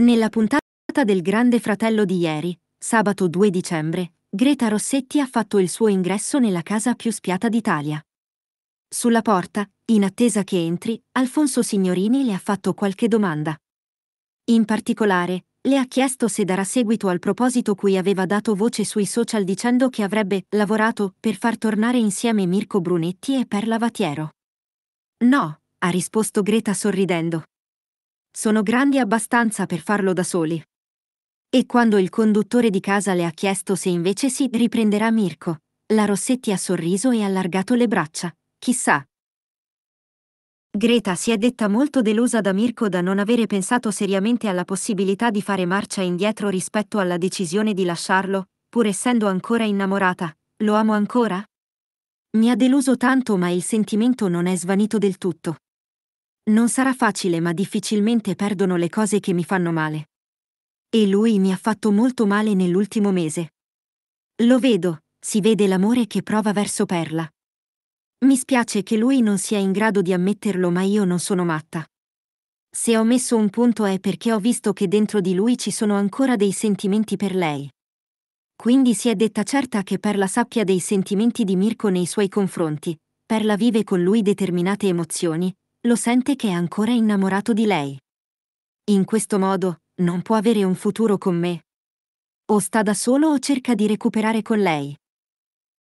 Nella puntata del Grande Fratello di ieri, sabato 2 dicembre, Greta Rossetti ha fatto il suo ingresso nella casa più spiata d'Italia. Sulla porta, in attesa che entri, Alfonso Signorini le ha fatto qualche domanda. In particolare, le ha chiesto se darà seguito al proposito cui aveva dato voce sui social dicendo che avrebbe lavorato per far tornare insieme Mirko Brunetti e Perla Vatiero. No, ha risposto Greta sorridendo. Sono grandi abbastanza per farlo da soli. E quando il conduttore di casa le ha chiesto se invece si riprenderà Mirko, la Rossetti ha sorriso e allargato le braccia. Chissà, Greta si è detta molto delusa da Mirko da non avere pensato seriamente alla possibilità di fare marcia indietro rispetto alla decisione di lasciarlo, pur essendo ancora innamorata. Lo amo ancora? Mi ha deluso tanto ma il sentimento non è svanito del tutto. Non sarà facile ma difficilmente perdono le cose che mi fanno male. E lui mi ha fatto molto male nell'ultimo mese. Lo vedo, si vede l'amore che prova verso Perla. Mi spiace che lui non sia in grado di ammetterlo ma io non sono matta. Se ho messo un punto è perché ho visto che dentro di lui ci sono ancora dei sentimenti per lei. Quindi si è detta certa che Perla sappia dei sentimenti di Mirko nei suoi confronti, Perla vive con lui determinate emozioni, lo sente che è ancora innamorato di lei. In questo modo, non può avere un futuro con me. O sta da solo o cerca di recuperare con lei.